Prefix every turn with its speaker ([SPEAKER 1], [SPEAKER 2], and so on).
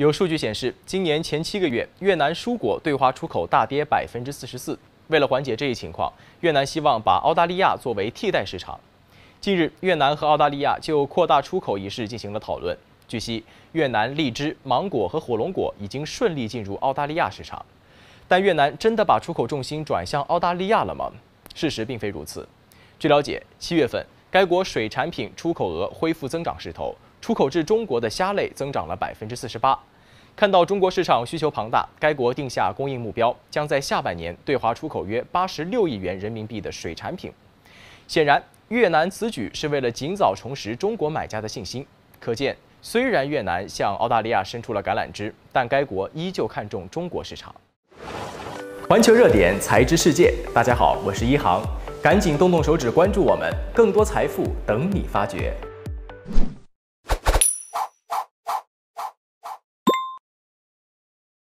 [SPEAKER 1] 有数据显示，今年前七个月，越南蔬果对华出口大跌百分之四十四。为了缓解这一情况，越南希望把澳大利亚作为替代市场。近日，越南和澳大利亚就扩大出口一事进行了讨论。据悉，越南荔枝、芒果和火龙果已经顺利进入澳大利亚市场。但越南真的把出口重心转向澳大利亚了吗？事实并非如此。据了解，七月份，该国水产品出口额恢复增长势头。出口至中国的虾类增长了百分之四十八。看到中国市场需求庞大，该国定下供应目标，将在下半年对华出口约八十六亿元人民币的水产品。显然，越南此举是为了尽早重拾中国买家的信心。可见，虽然越南向澳大利亚伸出了橄榄枝，但该国依旧看重中国市场。环球热点，财知世界。大家好，我是一航，赶紧动动手指关注我们，更多财富等你发掘。